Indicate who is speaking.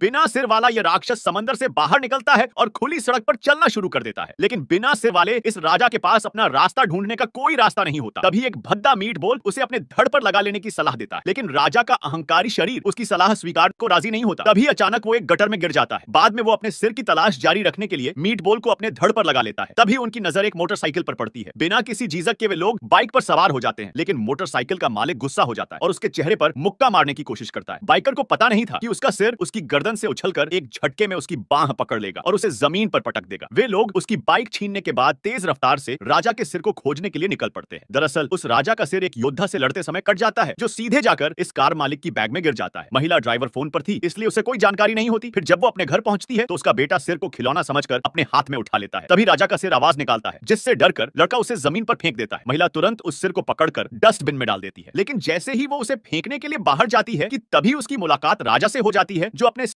Speaker 1: बिना सिर वाला यह राक्षस समंदर से बाहर निकलता है और खुली सड़क पर चलना शुरू कर देता है लेकिन बिना सिर वाले इस राजा के पास अपना रास्ता ढूंढने का कोई रास्ता नहीं होता तभी एक भद्दा मीट बोल उसे अपने धड़ पर लगा लेने की सलाह देता है लेकिन राजा का अहंकारी शरीर उसकी सलाह स्वीकार को राजी नहीं होता तभी अचानक वो एक गटर में गिर जाता है बाद में वो अपने सिर की तलाश जारी रखने के लिए मीट बोल को अपने धड़ पर लगा लेता है तभी उनकी नजर एक मोटरसाइकिल पर पड़ती है बिना किसी जीजक के वे लोग बाइक पर सवार हो जाते हैं लेकिन मोटरसाइकिल का मालिक गुस्सा हो जाता है और उसके चेहरे पर मुक्का मारने की कोशिश करता है बाइकर को पता नहीं था कि उसका सिर उसकी गर्दन से उछलकर एक झटके में उसकी बाह पकड़ लेगा और उसे जमीन पर पटक देगा वे लोग उसकी बाइक छीनने के बाद तेज रफ्तार से राजा के सिर को खोजने के लिए निकल पड़ते हैं दरअसल उस राजा का सिर एक योद्धा से लड़ते समय कट जाता है जो सीधे जाकर इस कार मालिक की बैग में गिर जाता है महिला ड्राइवर फोन पर थी इसलिए उसे कोई जानकारी नहीं होती फिर जब वो अपने घर पहुंचती है तो उसका बेटा सिर को खिलौना समझकर अपने हाथ में उठा लेता है तभी राजा का सिर आवाज निकालता है जिससे डर कर लड़का उसे जमीन पर फेंक देता है महिला तुरंत उस सिर को पकड़कर डस्टबिन में डाल देती है लेकिन
Speaker 2: जैसे ही वो उसे फेंकने के लिए बाहर
Speaker 1: जाती है कि तभी उसकी मुलाकात राजा से हो जाती है जो अपने